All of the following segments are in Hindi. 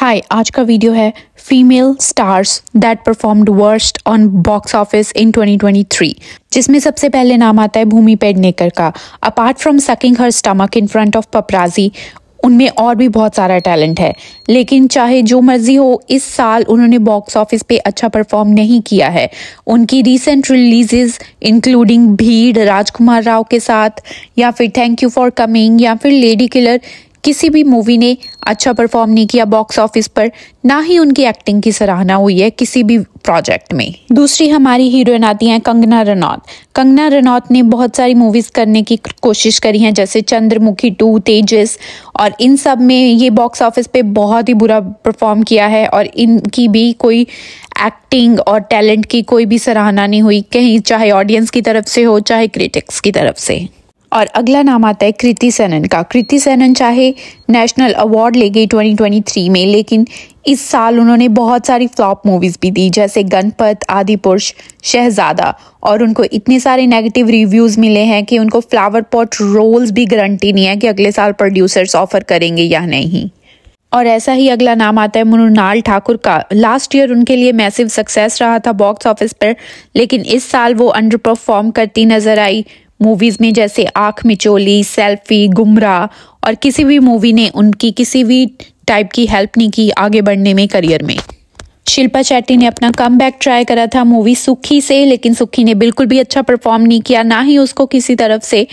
हाय आज का वीडियो है female stars that performed worst on box office in 2023 जिसमें सबसे पहले नाम आता है भूमि पेडनेकर का apart from sucking her stomach in front of paparazzi उनमें और भी बहुत सारा टैलेंट है लेकिन चाहे जो मर्जी हो इस साल उन्होंने बॉक्स ऑफिस पे अच्छा परफॉर्म नहीं किया है उनकी रीसेंट रिलीजेज इंक्लूडिंग भीड़ राजकुमार राव के साथ या फिर थैंक यू फॉर कमिंग या फिर लेडी किलर किसी भी मूवी ने अच्छा परफॉर्म नहीं किया बॉक्स ऑफिस पर ना ही उनकी एक्टिंग की सराहना हुई है किसी भी प्रोजेक्ट में दूसरी हमारी हीरोइन आती हैं कंगना रनौत कंगना रनौत ने बहुत सारी मूवीज करने की कोशिश करी हैं जैसे चंद्रमुखी टू तेजस और इन सब में ये बॉक्स ऑफिस पे बहुत ही बुरा परफॉर्म किया है और इनकी भी कोई एक्टिंग और टैलेंट की कोई भी सराहना नहीं हुई कहीं चाहे ऑडियंस की तरफ से हो चाहे क्रिटिक्स की तरफ से और अगला नाम आता है कृति सेनन का कृति सेनन चाहे नेशनल अवार्ड ले गई ट्वेंटी में लेकिन इस साल उन्होंने बहुत सारी फ्लॉप मूवीज़ भी दी जैसे गणपत आदि पुरुष शहजादा और उनको इतने सारे नेगेटिव रिव्यूज़ मिले हैं कि उनको फ्लावर पॉट रोल्स भी गारंटी नहीं है कि अगले साल प्रोड्यूसर्स ऑफर करेंगे या नहीं और ऐसा ही अगला नाम आता है मृणाल ठाकुर का लास्ट ईयर उनके लिए मैसिव सक्सेस रहा था बॉक्स ऑफिस पर लेकिन इस साल वो अंडर परफॉर्म करती नजर आई मूवीज़ में जैसे आंख मिचोली सेल्फी गुमराह और किसी भी मूवी ने उनकी किसी भी टाइप की हेल्प नहीं की आगे बढ़ने में करियर में शिल्पा शेट्टी ने अपना कम बैक ट्राई करा था मूवी सुखी से लेकिन सुखी ने बिल्कुल भी अच्छा परफॉर्म नहीं किया ना ही उसको किसी तरफ से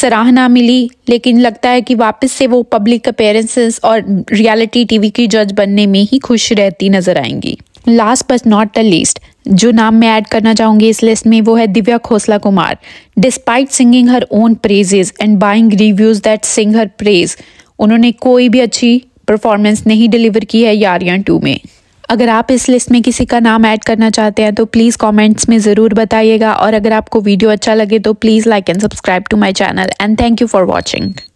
सराहना मिली लेकिन लगता है कि वापस से वो पब्लिक अपेयरेंसेस और रियलिटी टीवी की जज बनने में ही खुश रहती नजर आएंगी last but not the least जो नाम मैं ऐड करना चाहूँगी इस लिस्ट में वो है Divya Khosla Kumar despite singing her own praises and buying reviews that sing her praise उन्होंने कोई भी अच्छी परफॉर्मेंस नहीं डिलीवर की है यारियन टू में अगर आप इस लिस्ट में किसी का नाम ऐड करना चाहते हैं तो प्लीज़ कमेंट्स में ज़रूर बताइएगा और अगर आपको वीडियो अच्छा लगे तो please like and subscribe to my channel and thank you for watching